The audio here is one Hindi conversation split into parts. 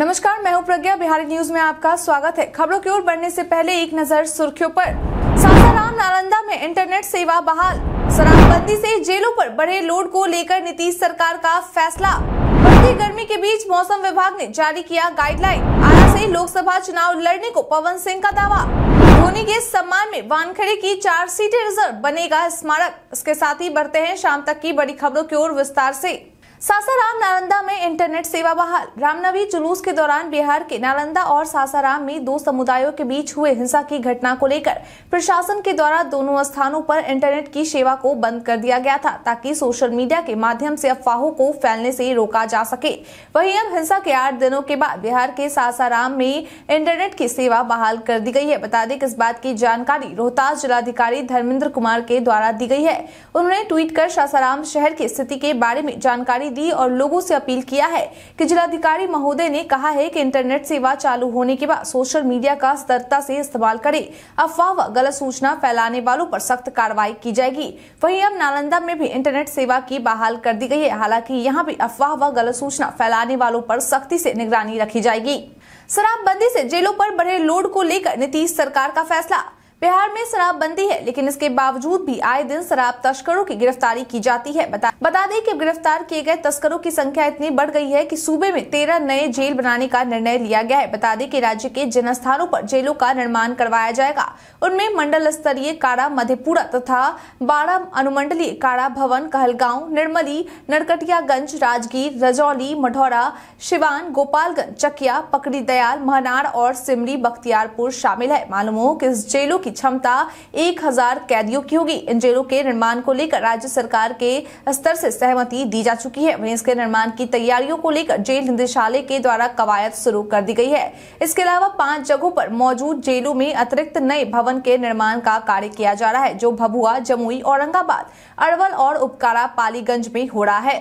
नमस्कार मैं हूं प्रज्ञा बिहारी न्यूज में आपका स्वागत है खबरों की ओर बढ़ने से पहले एक नजर सुर्खियों पर सासाराम नालंदा में इंटरनेट सेवा बहाल शराबबंदी से जेलों पर बढ़े लोड को लेकर नीतीश सरकार का फैसला बढ़ती गर्मी के बीच मौसम विभाग ने जारी किया गाइडलाइन आरा ऐसी लोकसभा चुनाव लड़ने को पवन सिंह का दावा धोनी के सम्मान में वानखेड़े की चार सीटें रिजर्व बनेगा स्मारक इसके साथ ही बढ़ते हैं शाम तक की बड़ी खबरों की ओर विस्तार ऐसी सासाराम नालंदा में इंटरनेट सेवा बहाल रामनवी जुलूस के दौरान बिहार के नालंदा और सासाराम में दो समुदायों के बीच हुए हिंसा की घटना को लेकर प्रशासन के द्वारा दोनों स्थानों पर इंटरनेट की सेवा को बंद कर दिया गया था ताकि सोशल मीडिया के माध्यम से अफवाहों को फैलने से रोका जा सके वहीं अब हिंसा के आठ दिनों के बाद बिहार के सासाराम में इंटरनेट की सेवा बहाल कर दी गई है बता दें कि इस बात की जानकारी रोहतास जिलाधिकारी धर्मेंद्र कुमार के द्वारा दी गई है उन्होंने ट्वीट कर सासाराम शहर की स्थिति के बारे में जानकारी जानकारी दी और लोगों से अपील किया है कि जिलाधिकारी महोदय ने कहा है कि इंटरनेट सेवा चालू होने के बाद सोशल मीडिया का सतर्कता से इस्तेमाल करें अफवाह व गलत सूचना फैलाने वालों पर सख्त कार्रवाई की जाएगी वहीं अब नालंदा में भी इंटरनेट सेवा की बहाल कर दी गई है हालांकि यहाँ भी अफवाह व गलत सूचना फैलाने वालों पर सख्ती से निगरानी रखी जाएगी शराबबंदी से जेलों पर बढ़े लोड को लेकर नीतीश सरकार का फैसला बिहार में शराबबंदी है लेकिन इसके बावजूद भी आए दिन शराब तस्करों की गिरफ्तारी की जाती है बता बता दें कि गिरफ्तार किए गए तस्करों की संख्या इतनी बढ़ गई है कि सूबे में तेरह नए जेल बनाने का निर्णय लिया गया है बता दें कि राज्य के जिन स्थानों पर जेलों का निर्माण करवाया जाएगा उनमें मंडल स्तरीय काड़ा मधेपुरा तथा बारह अनुमंडलीय काड़ा भवन कहलगांव निर्मली नरकटियागंज राजगीर रजौली मढौरा शिवान गोपालगंज चकिया पकड़ी दयाल महनार और सिमरी बख्तियारपुर शामिल है मालूम हो कि इस जेलों की क्षमता एक हजार कैदियों की होगी इन जेलों के निर्माण को लेकर राज्य सरकार के स्तर स्तर से सहमति दी जा चुकी है वहीं इसके निर्माण की तैयारियों को लेकर जेल निदेशालय के द्वारा कवायद शुरू कर दी गई है इसके अलावा पांच जगहों पर मौजूद जेलों में अतिरिक्त नए भवन के निर्माण का कार्य किया जा रहा है जो भभुआ जमुई औरंगाबाद अरवल और उपकारा पालीगंज में हो रहा है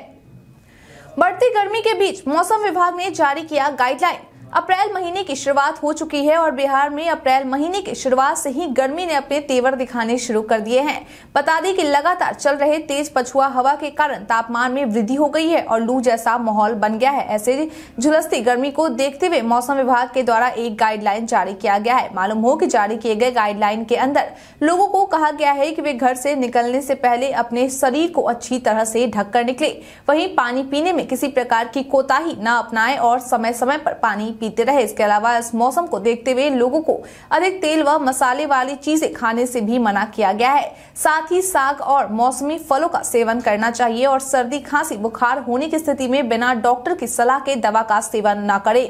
बढ़ती गर्मी के बीच मौसम विभाग ने जारी किया गाइडलाइन अप्रैल महीने की शुरुआत हो चुकी है और बिहार में अप्रैल महीने की शुरुआत से ही गर्मी ने अपने तेवर दिखाने शुरू कर दिए हैं बता दें कि लगातार चल रहे तेज पछुआ हवा के कारण तापमान में वृद्धि हो गई है और लू जैसा माहौल बन गया है ऐसे झुलसती गर्मी को देखते हुए मौसम विभाग के द्वारा एक गाइडलाइन जारी किया गया है मालूम हो की जारी किए गए गाइडलाइन के अंदर लोगो को कहा गया है की वे घर से निकलने से पहले अपने शरीर को अच्छी तरह से ढककर निकले वही पानी पीने में किसी प्रकार की कोताही न अपनाए और समय समय पर पानी पीते रहे इसके अलावा इस मौसम को देखते हुए लोगों को अधिक तेल व मसाले वाली चीजें खाने से भी मना किया गया है साथ ही साग और मौसमी फलों का सेवन करना चाहिए और सर्दी खांसी बुखार होने की स्थिति में बिना डॉक्टर की सलाह के दवा का सेवन न करे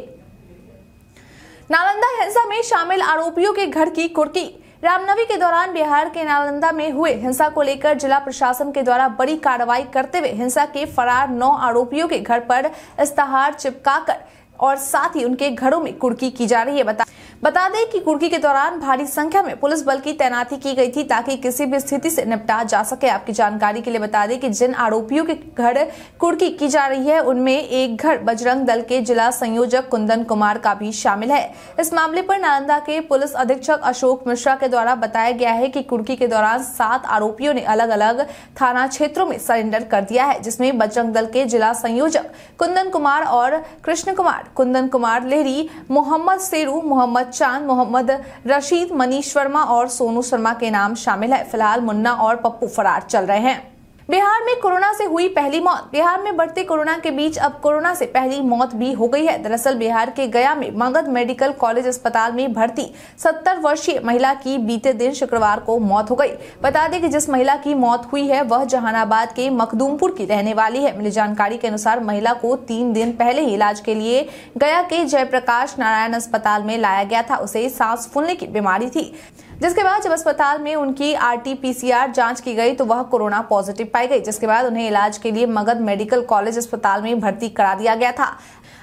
नालंदा हिंसा में शामिल आरोपियों के घर की कुर्की रामनवी के दौरान बिहार के नालंदा में हुए हिंसा को लेकर जिला प्रशासन के द्वारा बड़ी कार्रवाई करते हुए हिंसा के फरार नौ आरोपियों के घर पर इश्तहार चिपकाकर और साथ ही उनके घरों में कुर्की की जा रही है बता बता दें कि कुर्की के दौरान भारी संख्या में पुलिस बल की तैनाती की गई थी ताकि किसी भी स्थिति से निपटा जा सके आपकी जानकारी के लिए बता दें कि जिन आरोपियों के घर कुर्की की जा रही है उनमें एक घर बजरंग दल के जिला संयोजक कुंदन कुमार का भी शामिल है इस मामले पर नालंदा के पुलिस अधीक्षक अशोक मिश्रा के द्वारा बताया गया है कि कुर्की के दौरान सात आरोपियों ने अलग अलग थाना क्षेत्रों में सरेंडर कर दिया है जिसमें बजरंग दल के जिला संयोजक कुंदन कुमार और कृष्ण कुमार कुंदन कुमार लेहरी मोहम्मद सेरू मोहम्मद बच्चन चांद मोहम्मद रशीद मनीष वर्मा और सोनू शर्मा के नाम शामिल है फिलहाल मुन्ना और पप्पू फरार चल रहे हैं बिहार में कोरोना से हुई पहली मौत बिहार में बढ़ते कोरोना के बीच अब कोरोना से पहली मौत भी हो गई है दरअसल बिहार के गया में मगध मेडिकल कॉलेज अस्पताल में भर्ती 70 वर्षीय महिला की बीते दिन शुक्रवार को मौत हो गई बता दें कि जिस महिला की मौत हुई है वह जहानाबाद के मखदूमपुर की रहने वाली है मिली जानकारी के अनुसार महिला को तीन दिन पहले ही इलाज के लिए गया के जयप्रकाश नारायण अस्पताल में लाया गया था उसे सांस फूलने की बीमारी थी जिसके बाद जब अस्पताल में उनकी आरटीपीसीआर जांच की गई तो वह कोरोना पॉजिटिव पाई गई जिसके बाद उन्हें इलाज के लिए मगध मेडिकल कॉलेज अस्पताल में भर्ती करा दिया गया था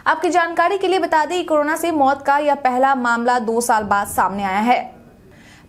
आपकी जानकारी के लिए बता दें कोरोना से मौत का यह पहला मामला दो साल बाद सामने आया है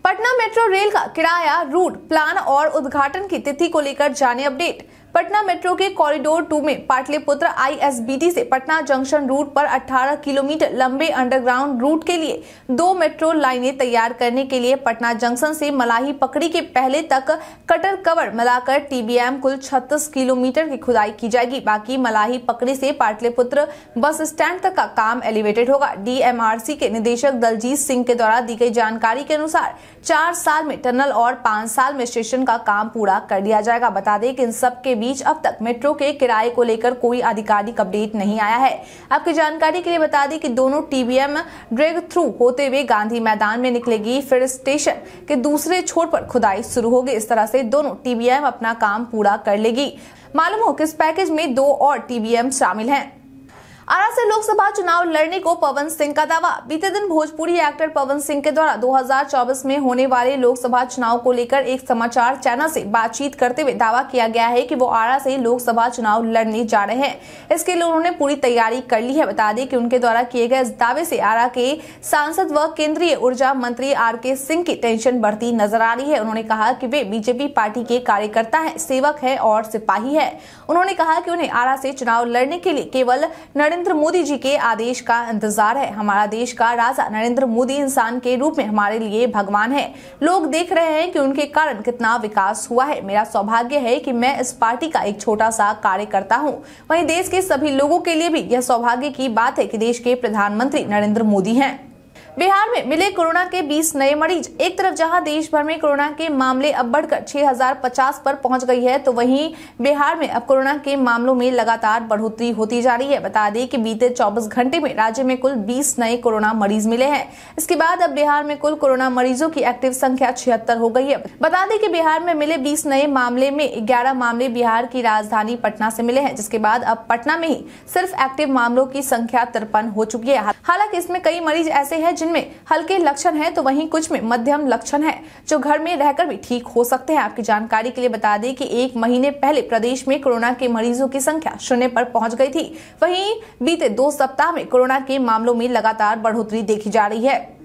पटना मेट्रो रेल का किराया रूट प्लान और उद्घाटन की तिथि को लेकर जाने अपडेट पटना मेट्रो के कॉरिडोर टू में पाटलिपुत्र आईएसबीटी से पटना जंक्शन रूट पर 18 किलोमीटर लंबे अंडरग्राउंड रूट के लिए दो मेट्रो लाइनें तैयार करने के लिए पटना जंक्शन से मलाही पकड़ी के पहले तक कटर कवर मिलाकर टीबीएम कुल 36 किलोमीटर की खुदाई की जाएगी बाकी मलाही पकड़ी से पाटलिपुत्र बस स्टैंड तक का काम एलिवेटेड होगा डी के निदेशक दलजीत सिंह के द्वारा दी गई जानकारी के अनुसार चार साल में टनल और पांच साल में स्टेशन का काम पूरा कर दिया जाएगा बता दें कि इन सब के बीच अब तक मेट्रो के किराए को लेकर कोई आधिकारिक अपडेट नहीं आया है आपकी जानकारी के लिए बता दें कि दोनों टीबीएम ड्रेग थ्रू होते हुए गांधी मैदान में निकलेगी फिर स्टेशन के दूसरे छोर पर खुदाई शुरू होगी इस तरह से दोनों टीबीएम अपना काम पूरा कर लेगी मालूम हो कि इस पैकेज में दो और टीबीएम शामिल हैं आरा से लोकसभा चुनाव लड़ने को पवन सिंह का दावा बीते दिन भोजपुरी एक्टर पवन सिंह के द्वारा 2024 में होने वाले लोकसभा चुनाव को लेकर एक समाचार चैनल से बातचीत करते हुए दावा किया गया है कि वो आरा से लोकसभा चुनाव लड़ने जा रहे हैं इसके लिए उन्होंने पूरी तैयारी कर ली है बता दें कि उनके द्वारा किए गए इस दावे से आरा के सांसद व केंद्रीय ऊर्जा मंत्री आर के सिंह की टेंशन बढ़ती नजर आ रही है उन्होंने कहा की वे बीजेपी पार्टी के कार्यकर्ता है सेवक है और सिपाही है उन्होंने कहा की उन्हें आरा से चुनाव लड़ने के लिए केवल नरेंद्र नरेंद्र मोदी जी के आदेश का इंतजार है हमारा देश का राजा नरेंद्र मोदी इंसान के रूप में हमारे लिए भगवान है लोग देख रहे हैं कि उनके कारण कितना विकास हुआ है मेरा सौभाग्य है कि मैं इस पार्टी का एक छोटा सा कार्यकर्ता हूँ वहीं देश के सभी लोगों के लिए भी यह सौभाग्य की बात है कि देश के प्रधानमंत्री नरेंद्र मोदी हैं बिहार में मिले कोरोना के 20 नए मरीज एक तरफ जहां देश भर में कोरोना के मामले अब बढ़कर 6050 पर पहुंच गई है तो वहीं बिहार में अब कोरोना के मामलों में लगातार बढ़ोतरी होती जा रही है बता दें कि बीते 24 घंटे में राज्य में कुल 20 नए कोरोना मरीज मिले हैं इसके बाद अब बिहार में कुल कोरोना मरीजों की एक्टिव संख्या छिहत्तर हो गई है बता दें की बिहार में मिले बीस नए मामले में ग्यारह मामले बिहार की राजधानी पटना से मिले हैं जिसके बाद अब पटना में ही सिर्फ एक्टिव मामलों की संख्या तिरपन हो चुकी है हालांकि इसमें कई मरीज ऐसे हैं जिन जिनमें हल्के लक्षण हैं तो वहीं कुछ में मध्यम लक्षण हैं जो घर में रहकर भी ठीक हो सकते हैं आपकी जानकारी के लिए बता दें कि एक महीने पहले प्रदेश में कोरोना के मरीजों की संख्या शून्य पर पहुंच गई थी वहीं बीते दो सप्ताह में कोरोना के मामलों में लगातार बढ़ोतरी देखी जा रही है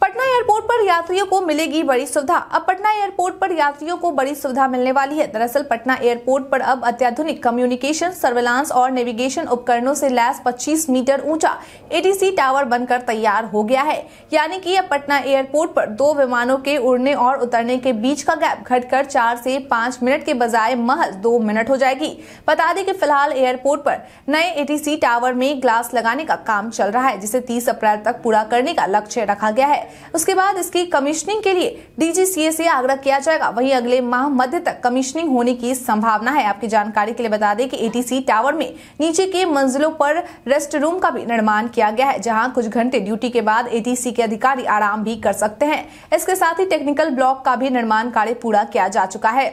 पटना एयरपोर्ट पर यात्रियों को मिलेगी बड़ी सुविधा अब पटना एयरपोर्ट पर यात्रियों को बड़ी सुविधा मिलने वाली है दरअसल पटना एयरपोर्ट पर अब अत्याधुनिक कम्युनिकेशन सर्विलांस और नेविगेशन उपकरणों से लैस 25 मीटर ऊंचा एटीसी टावर बनकर तैयार हो गया है यानी कि अब पटना एयरपोर्ट पर दो विमानों के उड़ने और उतरने के बीच का गैप घटकर चार से पांच मिनट के बजाय महज दो मिनट हो जाएगी बता दें कि फिलहाल एयरपोर्ट पर नए एटीसी टावर में ग्लास लगाने का काम चल रहा है जिसे तीस अप्रैल तक पूरा करने का लक्ष्य रखा गया है उसके बाद इसकी कमीशनिंग के लिए डीजीसीए से आग्रह किया जाएगा वहीं अगले माह मध्य तक कमीशनिंग होने की संभावना है आपकी जानकारी के लिए बता दें कि एटीसी टावर में नीचे के मंजिलों पर रेस्ट रूम का भी निर्माण किया गया है जहां कुछ घंटे ड्यूटी के बाद एटीसी के अधिकारी आराम भी कर सकते हैं इसके साथ ही टेक्निकल ब्लॉक का भी निर्माण कार्य पूरा किया जा चुका है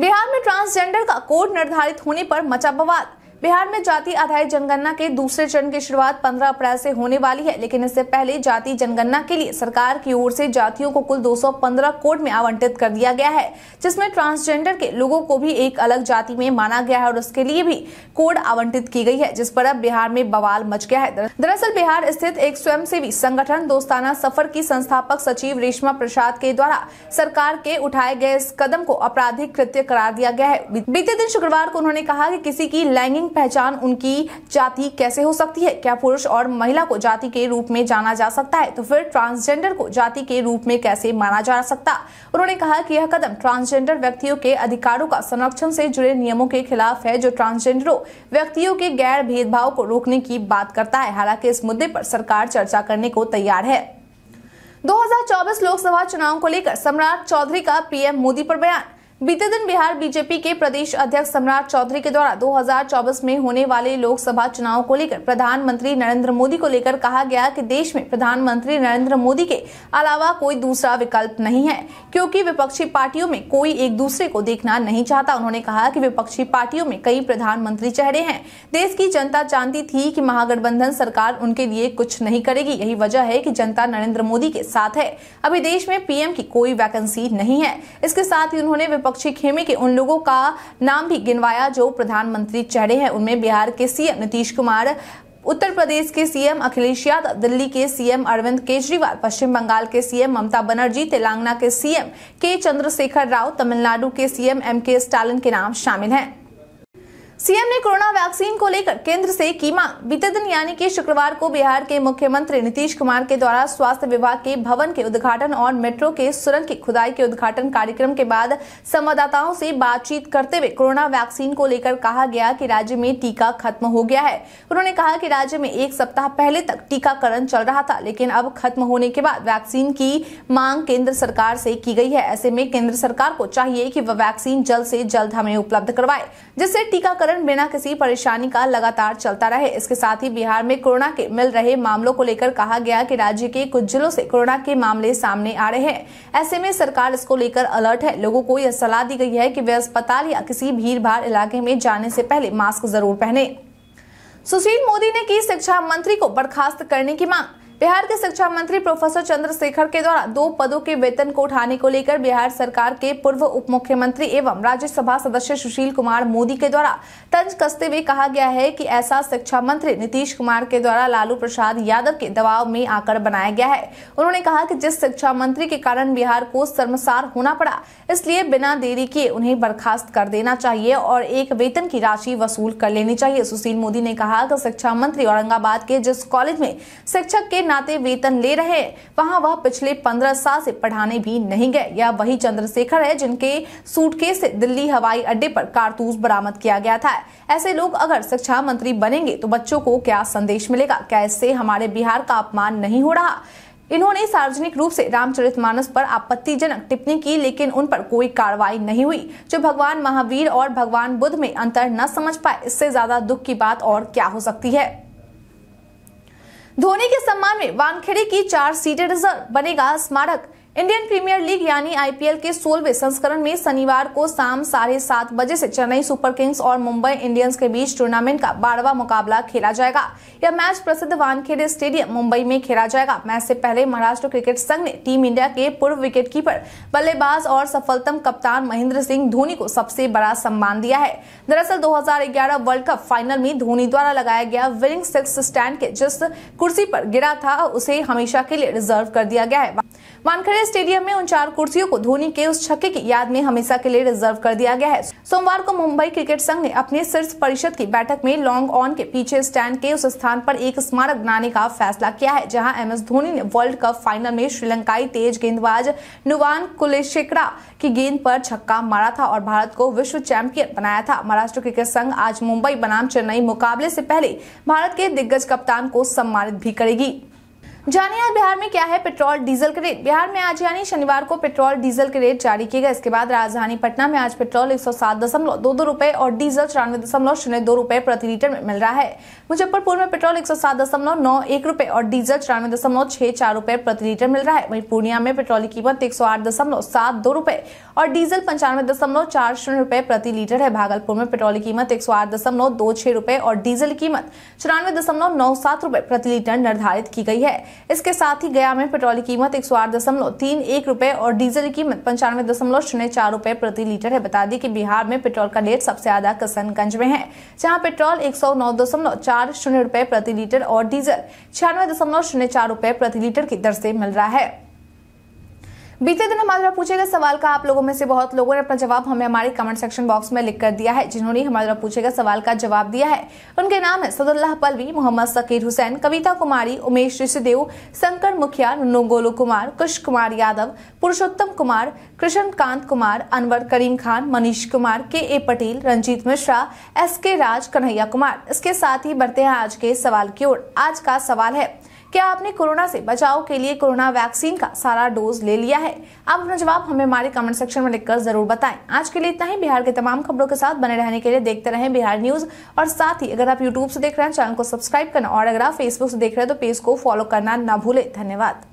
बिहार में ट्रांसजेंडर का कोड निर्धारित होने पर मचा बवाल बिहार में जाति आधारित जनगणना के दूसरे चरण की शुरुआत 15 अप्रैल से होने वाली है लेकिन इससे पहले जाति जनगणना के लिए सरकार की ओर से जातियों को कुल 215 कोड में आवंटित कर दिया गया है जिसमें ट्रांसजेंडर के लोगों को भी एक अलग जाति में माना गया है और उसके लिए भी कोड आवंटित की गई है जिस पर अब बिहार में बवाल मच गया है दरअसल बिहार स्थित एक स्वयं संगठन दोस्ताना सफर की संस्थापक सचिव रेशमा प्रसाद के द्वारा सरकार के उठाए गए इस कदम को आपराधिक कृत्य करार दिया गया है बीते दिन शुक्रवार को उन्होंने कहा की किसी की लैंगिक पहचान उनकी जाति कैसे हो सकती है क्या पुरुष और महिला को जाति के रूप में जाना जा सकता है तो फिर ट्रांसजेंडर को जाति के रूप में कैसे माना जा सकता उन्होंने कहा कि यह कदम ट्रांसजेंडर व्यक्तियों के अधिकारों का संरक्षण से जुड़े नियमों के खिलाफ है जो ट्रांसजेंडरों व्यक्तियों के गैर भेदभाव को रोकने की बात करता है हालांकि इस मुद्दे पर सरकार चर्चा करने को तैयार है 2024 लोकसभा चुनाव को लेकर सम्राट चौधरी का पीएम मोदी पर बयान बीते दिन बिहार बीजेपी के प्रदेश अध्यक्ष सम्राट चौधरी के द्वारा 2024 में होने वाले लोकसभा चुनाव को लेकर प्रधानमंत्री नरेंद्र मोदी को लेकर कहा गया कि देश में प्रधानमंत्री नरेंद्र मोदी के अलावा कोई दूसरा विकल्प नहीं है क्योंकि विपक्षी पार्टियों में कोई एक दूसरे को देखना नहीं चाहता उन्होंने कहा की विपक्षी पार्टियों में कई प्रधानमंत्री चेहरे हैं देश की जनता जानती थी की महागठबंधन सरकार उनके लिए कुछ नहीं करेगी यही वजह है की जनता नरेंद्र मोदी के साथ है अभी देश में पीएम की कोई वैकेंसी नहीं है इसके साथ ही उन्होंने विपक्षी खेमे के उन लोगों का नाम भी गिनवाया जो प्रधानमंत्री चेहरे हैं उनमें बिहार के सीएम नीतीश कुमार उत्तर प्रदेश के सीएम अखिलेश यादव दिल्ली के सीएम अरविंद केजरीवाल पश्चिम बंगाल के सीएम ममता बनर्जी तेलंगाना के सीएम के चंद्रशेखर राव तमिलनाडु के सीएम एम के स्टालिन के नाम शामिल हैं सीएम ने कोरोना वैक्सीन को लेकर केंद्र से की मांग बीते दिन यानी कि शुक्रवार को बिहार के मुख्यमंत्री नीतीश कुमार के द्वारा स्वास्थ्य विभाग के भवन के उद्घाटन और मेट्रो के सुरंग की खुदाई के उद्घाटन कार्यक्रम के बाद संवाददाताओं से बातचीत करते हुए कोरोना वैक्सीन को लेकर कहा गया कि राज्य में टीका खत्म हो गया है उन्होंने कहा कि राज्य में एक सप्ताह पहले तक टीकाकरण चल रहा था लेकिन अब खत्म होने के बाद वैक्सीन की मांग केंद्र सरकार से की गई है ऐसे में केंद्र सरकार को चाहिए कि वह वैक्सीन जल्द से जल्द हमें उपलब्ध करवाए जिससे टीकाकरण टीकाकरण बिना किसी परेशानी का लगातार चलता रहे इसके साथ ही बिहार में कोरोना के मिल रहे मामलों को लेकर कहा गया कि राज्य के कुछ जिलों से कोरोना के मामले सामने आ रहे हैं ऐसे में सरकार इसको लेकर अलर्ट है लोगों को यह सलाह दी गई है कि वे अस्पताल या किसी भीड़ इलाके में जाने से पहले मास्क जरूर पहने सुशील मोदी ने की शिक्षा मंत्री को बर्खास्त करने की मांग बिहार के शिक्षा मंत्री प्रोफेसर चंद्रशेखर के द्वारा दो पदों के वेतन को उठाने को लेकर बिहार सरकार के पूर्व उप मुख्यमंत्री एवं राज्यसभा सदस्य सुशील कुमार मोदी के द्वारा तंज कसते हुए कहा गया है कि ऐसा शिक्षा मंत्री नीतीश कुमार के द्वारा लालू प्रसाद यादव के दबाव में आकर बनाया गया है उन्होंने कहा की जिस शिक्षा मंत्री के कारण बिहार को शर्मसार होना पड़ा इसलिए बिना देरी किए उन्हें बर्खास्त कर देना चाहिए और एक वेतन की राशि वसूल कर लेनी चाहिए सुशील मोदी ने कहा कि शिक्षा मंत्री औरंगाबाद के जिस कॉलेज में शिक्षक के नाते वेतन ले रहे हैं वहां वह पिछले पंद्रह साल से पढ़ाने भी नहीं गए यह वही चंद्रशेखर है जिनके सूटकेस से दिल्ली हवाई अड्डे पर कारतूस बरामद किया गया था ऐसे लोग अगर शिक्षा मंत्री बनेंगे तो बच्चों को क्या संदेश मिलेगा क्या इससे हमारे बिहार का अपमान नहीं हो रहा इन्होंने सार्वजनिक रूप से रामचरितमानस पर आपत्तिजनक टिप्पणी की लेकिन उन पर कोई कार्रवाई नहीं हुई जो भगवान महावीर और भगवान बुद्ध में अंतर न समझ पाए इससे ज्यादा दुख की बात और क्या हो सकती है धोनी के सम्मान में वानखेड़े की चार सीटें रिजर्व बनेगा स्मारक इंडियन प्रीमियर लीग यानी आईपीएल के सोलवे संस्करण में शनिवार को शाम साढ़े सात बजे से चेन्नई सुपर किंग्स और मुंबई इंडियंस के बीच टूर्नामेंट का बारहवा मुकाबला खेला जाएगा यह मैच प्रसिद्ध वानखेड़े स्टेडियम मुंबई में खेला जाएगा मैच से पहले महाराष्ट्र क्रिकेट संघ ने टीम इंडिया के पूर्व विकेटकीपर बल्लेबाज और सफलतम कप्तान महेंद्र सिंह धोनी को सबसे बड़ा सम्मान दिया है दरअसल दो वर्ल्ड कप फाइनल में धोनी द्वारा लगाया गया विनिंग सिक्स स्टैंड के जिस कुर्सी पर गिरा था उसे हमेशा के लिए रिजर्व कर दिया गया है वानखेड़े स्टेडियम में उन चार कुर्सियों को धोनी के उस छक्के की याद में हमेशा के लिए रिजर्व कर दिया गया है सोमवार को मुंबई क्रिकेट संघ ने अपने शीर्ष परिषद की बैठक में लॉन्ग ऑन के पीछे स्टैंड के उस स्थान पर एक स्मारक बनाने का फैसला किया है जहां एम एस धोनी ने वर्ल्ड कप फाइनल में श्रीलंकाई तेज गेंदबाज नुवान कुलेशेकड़ा की गेंद पर छक्का मारा था और भारत को विश्व चैंपियन बनाया था महाराष्ट्र क्रिकेट संघ आज मुंबई बनाम चेन्नई मुकाबले से पहले भारत के दिग्गज कप्तान को सम्मानित भी करेगी जानिए आज बिहार में क्या है पेट्रोल डीजल के रेट बिहार में आज यानी शनिवार को पेट्रोल डीजल के रेट जारी किए गए इसके बाद राजधानी पटना में आज पेट्रोल एक सौ सात दशमलव दो दो रूपए और डीजल चौरानवे दशमलव शून्य दो रूपए प्रति लीटर में मिल रहा है मुजफ्फरपुर में पेट्रोल एक सौ सात दशमलव नौ एक रुपए और डीजल चौरानवे दशमलव छह चार रुपए प्रति लीटर मिल रहा है वहीं पूर्णिया में पेट्रोल की कीमत एक सौ आठ दशमलव सात दो रुपए और डीजल पंचानवे दशमलव चार शून्य रुपए प्रति लीटर है भागलपुर में पेट्रोल की कीमत एक सौ आठ दशमलव दो छह और डीजल कीमत चौरानवे दशमलव नौ सात प्रति लीटर निर्धारित की गई है इसके साथ ही गया में पेट्रोल की कीमत एक सौ आठ दशमलव तीन एक और डीजल की कीमत पंचानवे दशमलव शून्य चार प्रति लीटर है बता दी कि बिहार में पेट्रोल का रेट सबसे ज्यादा कसनगंज में है जहाँ पेट्रोल एक सौ नौ दशमलव चार चार शून्य रुपए प्रति लीटर और डीजल छियानवे दशमलव शून्य चार रुपए प्रति लीटर की दर से मिल रहा है बीते दिन हमारे पूछे गए सवाल का आप लोगों में से बहुत लोगों ने अपना जवाब हमें हमारे कमेंट सेक्शन बॉक्स में लिख कर दिया है जिन्होंने हमारे पूछे गए सवाल का जवाब दिया है उनके नाम है सदुल्लाह पलवी मोहम्मद सकीर हुसैन कविता कुमारी उमेश ऋषिदेव शंकर मुखिया नुन्नू गोलू कुमार कुश कुमार यादव पुरुषोत्तम कुमार कृष्ण कांत कुमार अनवर करीम Khan Manish Kumar K A Patel Ranjeet Mishra S K Raj Kanhaiya Kumar इसके साथ ही बढ़ते हैं आज के सवाल की ओर आज का सवाल है क्या आपने कोरोना से बचाव के लिए कोरोना वैक्सीन का सारा डोज ले लिया है आप अपना जवाब हमें हमारे कमेंट सेक्शन में लिखकर जरूर बताएं आज के लिए इतना ही बिहार के तमाम खबरों के साथ बने रहने के लिए देखते रहे बिहार न्यूज और साथ ही अगर आप यूट्यूब से देख रहे हैं चैनल को सब्सक्राइब करना और अगर आप फेसबुक से देख रहे हैं तो पेज को फॉलो करना न भूले धन्यवाद